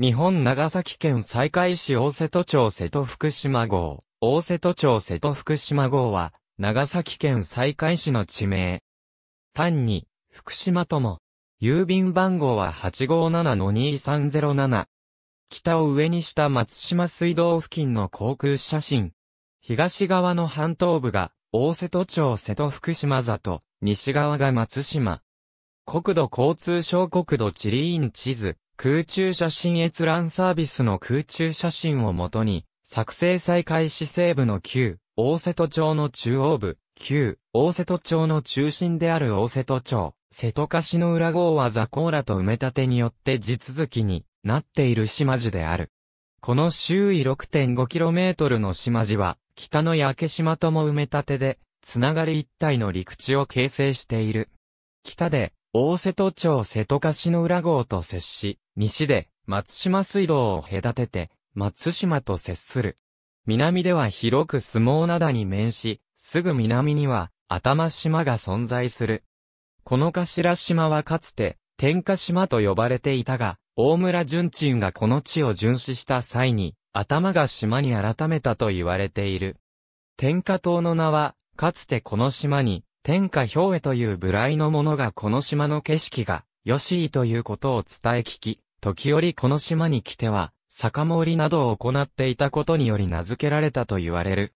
日本長崎県西海市大瀬戸町瀬戸福島号、大瀬戸町瀬戸福島号は、長崎県西海市の地名。単に、福島とも、郵便番号は857-2307。北を上にした松島水道付近の航空写真。東側の半島部が、大瀬戸町瀬戸福島里、西側が松島。国土交通省国土地理院地図、空中写真閲覧サービスの空中写真をもとに、作成再開市西部の旧、大瀬戸町の中央部、旧、大瀬戸町の中心である大瀬戸町、瀬戸菓子の裏郷はザコーラと埋め立てによって地続きになっている島地である。この周囲 6.5km の島地は、北の焼島とも埋め立てで、つながり一体の陸地を形成している。北で、大瀬戸町瀬戸菓子の裏郷と接し、西で松島水道を隔てて、松島と接する。南では広く相撲灘に面し、すぐ南には、頭島が存在する。この頭島はかつて、天下島と呼ばれていたが、大村淳鎮がこの地を巡視した際に、頭が島に改めたと言われている。天下島の名は、かつてこの島に、天下氷へという部来の者がこの島の景色が、よしいということを伝え聞き、時折この島に来ては、酒盛りなどを行っていたことにより名付けられたと言われる。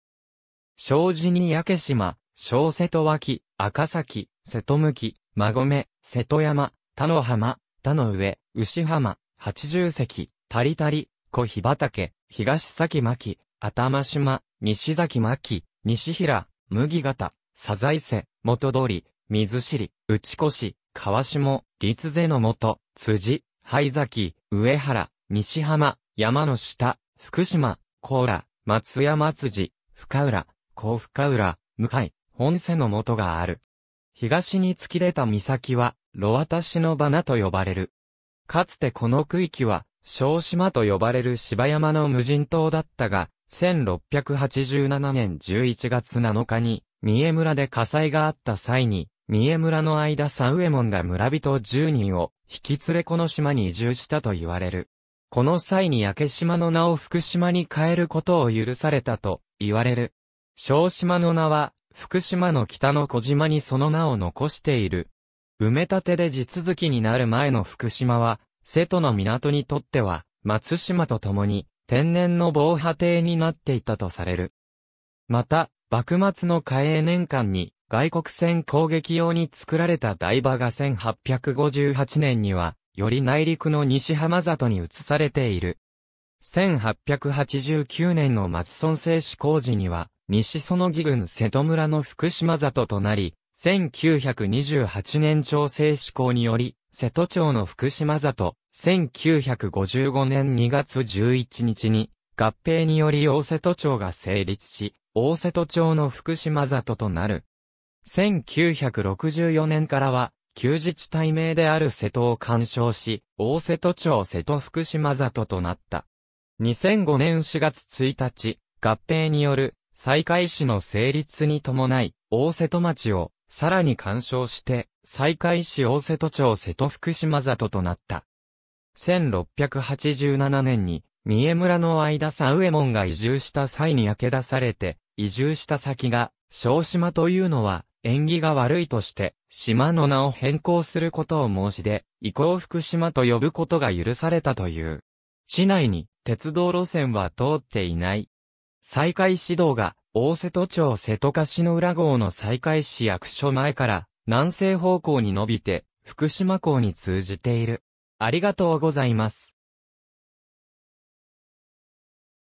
障子に焼け島、小瀬戸脇、赤崎、瀬戸向き、馬込、瀬戸山、田の浜、田の上、牛浜、八十関、たりたり、小日畑、東崎巻、頭島、西崎巻、西平、麦型、サザイ瀬、元通り、水尻、内越、川下、立瀬の元、辻、灰崎、上原、西浜、山の下、福島、甲羅、松山辻、深浦、甲深浦、向井、本瀬の元がある。東に突き出た岬は、炉渡しの花と呼ばれる。かつてこの区域は、小島と呼ばれる芝山の無人島だったが、1687年11月7日に、三重村で火災があった際に、三重村の間三右衛門が村人10人を引き連れこの島に移住したと言われる。この際にけ島の名を福島に変えることを許されたと言われる。小島の名は福島の北の小島にその名を残している。埋め立てで地続きになる前の福島は、瀬戸の港にとっては、松島と共に、天然の防波堤になっていたとされる。また、幕末の嘉永年間に外国船攻撃用に作られた台場が1858年には、より内陸の西浜里に移されている。1889年の松村製紙工事には、西園木郡瀬戸村の福島里となり、1928年調整施行により、瀬戸町の福島里、1955年2月11日に、合併により大瀬戸町が成立し、大瀬戸町の福島里となる。1964年からは、旧自治体名である瀬戸を干渉し、大瀬戸町瀬戸福島里となった。2005年4月1日、合併による再開市の成立に伴い、大瀬戸町をさらに干渉して、再開市大瀬戸町瀬戸福島里となった。1687年に三重村の間佐右衛門が移住した際に焼け出されて、移住した先が、小島というのは、縁起が悪いとして、島の名を変更することを申し出、移行福島と呼ぶことが許されたという。市内に、鉄道路線は通っていない。再開指導が、大瀬戸町瀬戸柏の裏号の再開市役所前から、南西方向に伸びて、福島港に通じている。ありがとうございます。